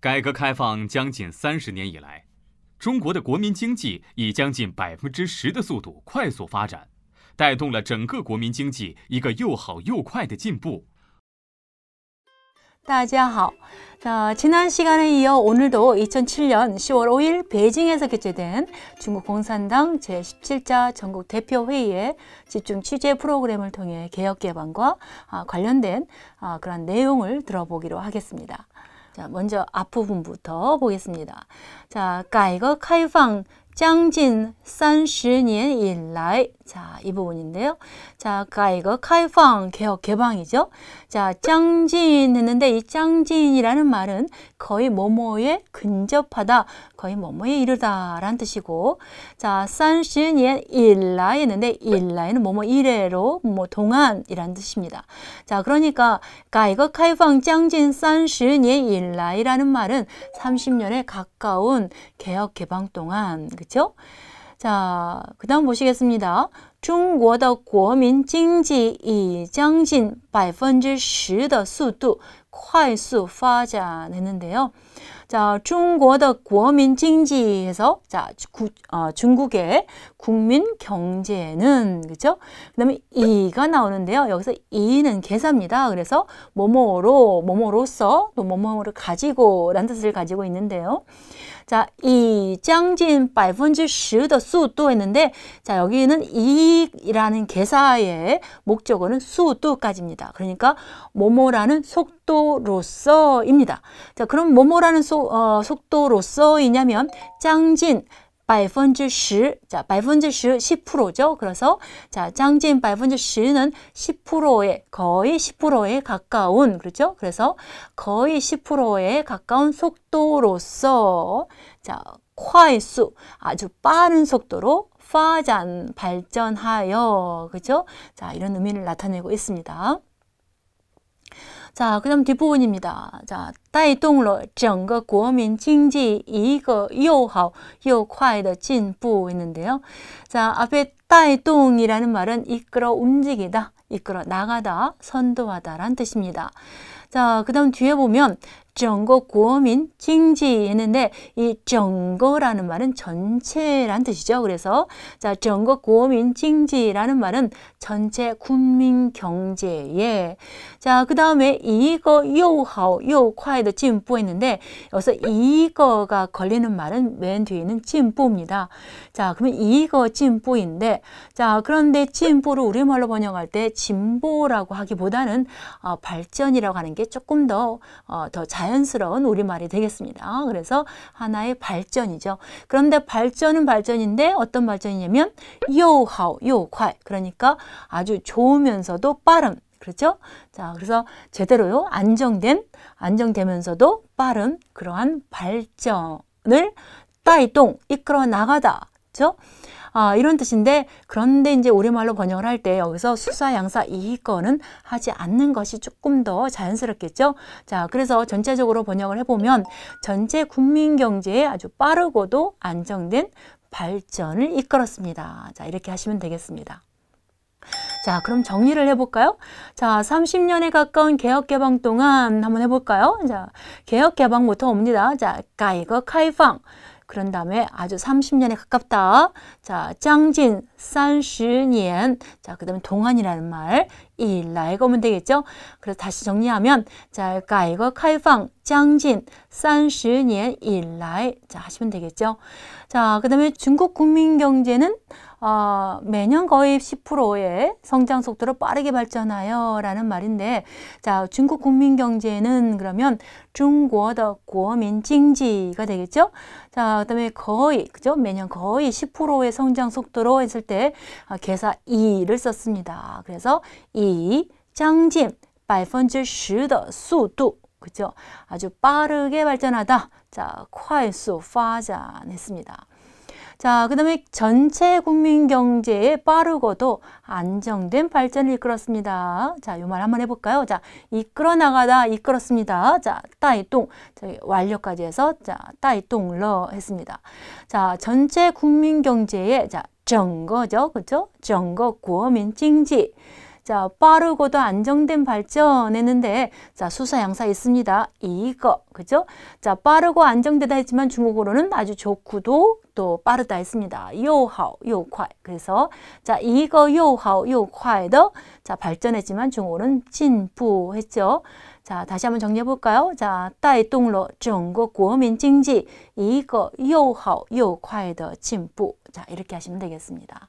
改革开放将近三十年以来，中国的国民经济以将近百分之十的速度快速发展，带动了整个国民经济一个又好又快的进步。大家好，那지난시간에이어오늘도2007년10월5일베이징에서개최된중국공산당제17자전국대표회의에집중취재프로그램을통해개혁개방과관련된그런내용을들어보기로하겠습니다 자, 먼저 앞부분부터 보겠습니다. 자, 改革开放将近3 0년以来 자, 이 부분인데요. 자, 아까 이거 카이팡 개혁 개방이죠. 자, 짱진 했는데 이 짱진이라는 말은 거의 뭐뭐에 근접하다, 거의 뭐뭐에 이르다라는 뜻이고, 자, 산신예 일라 했는데 일라에는 뭐뭐 이래로 뭐 동안이라는 뜻입니다. 자, 그러니까 아까 이거 카이팡 짱진 산신예 일라이라는 말은 30년에 가까운 개혁 개방 동안, 그렇죠? 자, 그 다음 보시겠습니다. 中国的国民经济以将近百分之十的速度。快速 发展했는데요. 자, 중국의 국민 경제에서 자, 구, 어, 중국의 국민 경제는 그렇죠? 그다음에 이가 나오는데요. 여기서 이는 계산입니다. 그래서 뭐뭐로 뭐뭐로서 또 뭐뭐를 가지고라는 뜻을 가지고 있는데요. 자, 이 짱진 10%의 수도 했는데 자, 여기는 이라는 계사의 목적어는 수도까지입니다. 그러니까 뭐뭐라는 속도 속도로서입니다. 자, 그럼 뭐뭐라는 소, 어, 속도로서이냐면 짱진 10%, 자, 10%, 10%죠. 그래서 자, 짱진 10%는 10%에 거의 10%에 가까운 그렇죠? 그래서 거의 10%에 가까운 속도로서 자, 화이수 아주 빠른 속도로 파잔 발전하여 그죠? 자, 이런 의미를 나타내고 있습니다. 자, 그다음 뒷부분입니다. 자, 带动了整个国民经济一个又好又快的进步했는데요. 자, 앞에 带动이라는 말은 이끌어 움직이다, 이끌어 나가다, 선도하다는 뜻입니다. 자, 그 다음 뒤에 보면 정거 고민 징지 했는데 이 정거라는 말은 전체란 뜻이죠. 그래서 자 정거 고민 징지라는 말은 전체 국민 경제에 자 그 다음에 이거 요하오 요콰이도 진보했는데 여기서 이거가 걸리는 말은 맨 뒤에는 진보입니다. 자 그러면 이거 진보인데 자 그런데 진보를 우리말로 번역할 때 진보라고 하기보다는 어, 발전이라고 하는 게게 조금 더, 어, 더 자연스러운 우리말이 되겠습니다. 그래서 하나의 발전이죠. 그런데 발전은 발전인데 어떤 발전이냐면 요하오, 요콸. 그러니까 아주 좋으면서도 빠름. 그렇죠? 자, 그래서 제대로요. 안정된, 안정되면서도 빠른 그러한 발전을 따이동 이끌어 나가다. 그렇죠? 아, 이런 뜻인데 그런데 이제 우리말로 번역을 할 때 여기서 수사 양사 이익권은 하지 않는 것이 조금 더 자연스럽겠죠. 자, 그래서 전체적으로 번역을 해보면 전체 국민 경제에 아주 빠르고도 안정된 발전을 이끌었습니다. 자, 이렇게 하시면 되겠습니다. 자, 그럼 정리를 해볼까요? 자, 30년에 가까운 개혁개방 동안 한번 해볼까요? 자, 개혁개방부터 옵니다. 자, 가이거 카이팡. 그런 다음에 아주 30년에 가깝다. 자, 짱진 30년. 자, 그 다음에 동안이라는 말. 일라이 오면 되겠죠? 그래서 다시 정리하면 자, 가이거 카이팡 짱진 30년 일라이. 자, 하시면 되겠죠? 자, 그 다음에 중국 국민 경제는 어, 매년 거의 10%의 성장 속도로 빠르게 발전하여 라는 말인데 자 중국 국민 경제는 그러면 중국의 고민 징지가 되겠죠. 자 그다음에 거의 그죠 매년 거의 10%의 성장 속도로 했을 때 계사 어, 이를 썼습니다. 그래서 이 장진 10%의 속도 그죠 아주 빠르게 발전하다 자, 快速发展했습니다. 자, 그 다음에 전체 국민 경제의 빠르고도 안정된 발전을 이끌었습니다. 자, 요 말 한번 해볼까요? 자, 이끌어 나가다 이끌었습니다. 자, 따이똥. 저기 완료까지 해서 자, 따이똥러 했습니다. 자, 전체 국민 경제의 자, 정거죠. 그죠? 정거 구어민 찡지. 자, 빠르고도 안정된 발전했는데 자, 수사 양사 있습니다. 이거. 그죠? 자, 빠르고 안정되다 했지만 중국어로는 아주 좋고도 또 빠르다 했습니다. 요하오, 요콰 그래서 자, 이거 요하오, 요콰이도 자, 발전했지만 중국어는 진부했죠. 자, 다시 한번 정리해 볼까요? 자, 带动了 중국 国民经济 이거 요하好又快的进步 자, 이렇게 하시면 되겠습니다.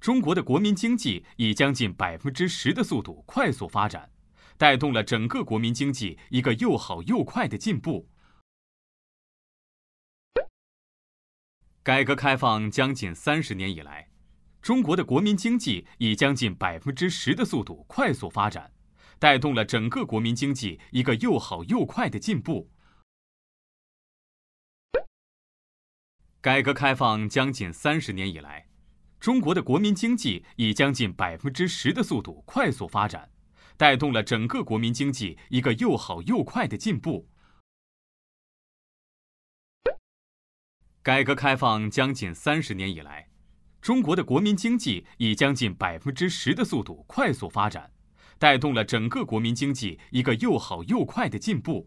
中国的国民经济以将近百分之十的速度快速发展，带动了整个国民经济一个又好又快的进步。改革开放将近三十年以来，中国的国民经济以将近百分之十的速度快速发展，带动了整个国民经济一个又好又快的进步。改革开放将近三十年以来。中国的国民经济以将近百分之十的速度快速发展，带动了整个国民经济一个又好又快的进步。改革开放将近三十年以来，中国的国民经济以将近百分之十的速度快速发展，带动了整个国民经济一个又好又快的进步。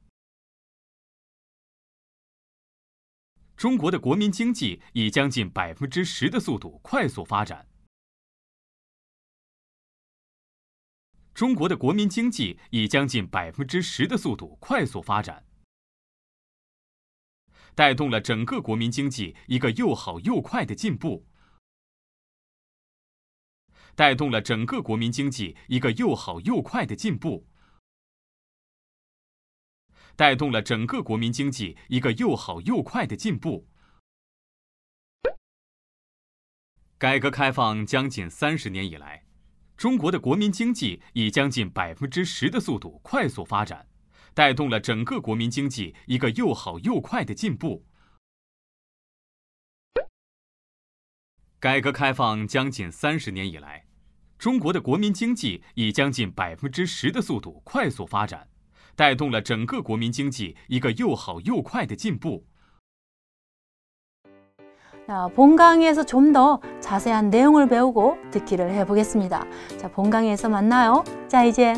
中国的国民经济以将近百分之十的速度快速发展。中国的国民经济以将近百分之十的速度快速发展，带动了整个国民经济一个又好又快的进步，带动了整个国民经济一个又好又快的进步。带动了整个国民经济一个又好又快的进步。改革开放将近三十年以来，中国的国民经济以将近百分之十的速度快速发展，带动了整个国民经济一个又好又快的进步。改革开放将近三十年以来，中国的国民经济以将近百分之十的速度快速发展。带动了整个国民经济一个又好又快的进步。 자, 본 강의에서 좀 더 자세한 내용을 배우고 듣기를 해보겠습니다. 자, 본 강의에서 만나요. 자, 이제